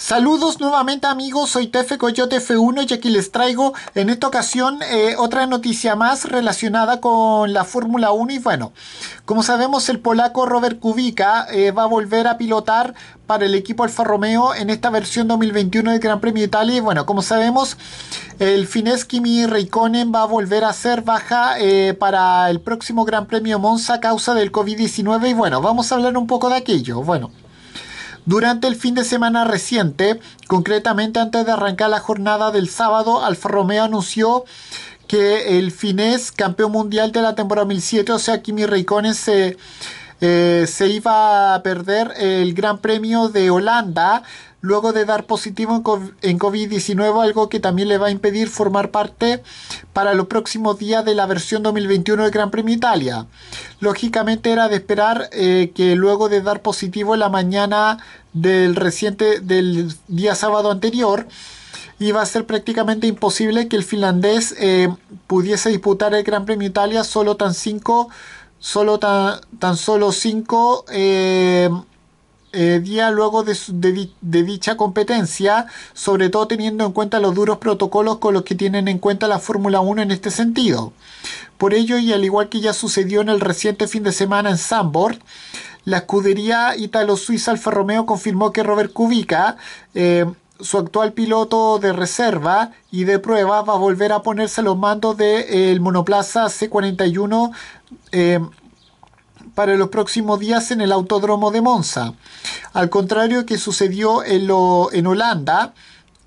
Saludos nuevamente amigos, soy Tefe Coyote F1 y aquí les traigo en esta ocasión eh, otra noticia más relacionada con la Fórmula 1 y bueno, como sabemos el polaco Robert Kubica eh, va a volver a pilotar para el equipo Alfa Romeo en esta versión 2021 del Gran Premio Italia y bueno, como sabemos el Fineski Kimi Raikkonen va a volver a ser baja eh, para el próximo Gran Premio Monza a causa del COVID-19 y bueno, vamos a hablar un poco de aquello, bueno. Durante el fin de semana reciente, concretamente antes de arrancar la jornada del sábado, Alfa Romeo anunció que el finés campeón mundial de la temporada 2007, o sea, Kimi Raikkonen, se, eh, se iba a perder el Gran Premio de Holanda luego de dar positivo en COVID-19, algo que también le va a impedir formar parte para los próximos días de la versión 2021 del Gran Premio Italia. Lógicamente era de esperar eh, que luego de dar positivo en la mañana del reciente del día sábado anterior, iba a ser prácticamente imposible que el finlandés eh, pudiese disputar el Gran Premio Italia solo tan cinco, solo tan, tan solo cinco eh, eh, día luego de, dicha competencia, sobre todo teniendo en cuenta los duros protocolos con los que tienen en cuenta la Fórmula 1 en este sentido. Por ello, y al igual que ya sucedió en el reciente fin de semana en Sambor, la escudería italo-suiza Alfa Romeo confirmó que Robert Kubica, eh, su actual piloto de reserva y de prueba, va a volver a ponerse los mandos del de, eh, monoplaza C41 para los próximos días en el autódromo de Monza. Al contrario que sucedió en, en Holanda,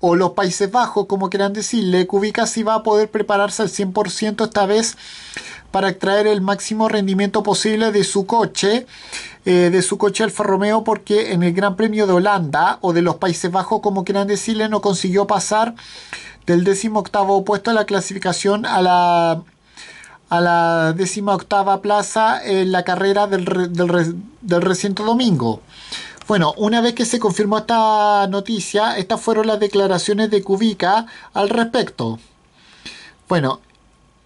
o los Países Bajos, como quieran decirle, Kubica sí va a poder prepararse al 100% esta vez para extraer el máximo rendimiento posible de su coche, eh, de su coche Alfa Romeo, porque en el Gran Premio de Holanda o de los Países Bajos, como quieran decirle, no consiguió pasar del 18 puesto a la clasificación a la, a la décima octava plaza en la carrera del, del reciente domingo. Bueno, una vez que se confirmó esta noticia, estas fueron las declaraciones de Kubica al respecto. Bueno,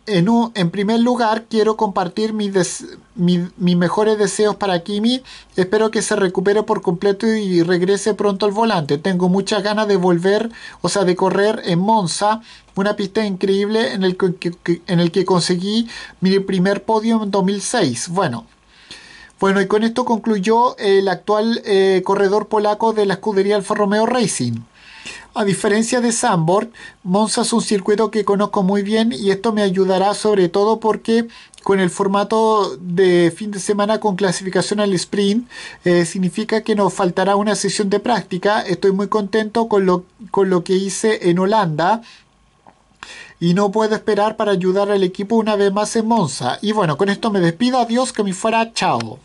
en, primer lugar, quiero compartir mis, mejores deseos para Kimi. Espero que se recupere por completo y regrese pronto al volante. Tengo muchas ganas de volver, o sea, de correr en Monza, una pista increíble en el que, conseguí mi primer podio en 2006. Bueno. Bueno, y con esto concluyó el actual eh, corredor polaco de la escudería Alfa Romeo Racing. A diferencia de Sanborn, Monza es un circuito que conozco muy bien y esto me ayudará sobre todo porque con el formato de fin de semana con clasificación al sprint, eh, significa que nos faltará una sesión de práctica. Estoy muy contento con lo, con lo que hice en Holanda y no puedo esperar para ayudar al equipo una vez más en Monza. Y bueno, con esto me despido. Adiós, que me fuera. Chao.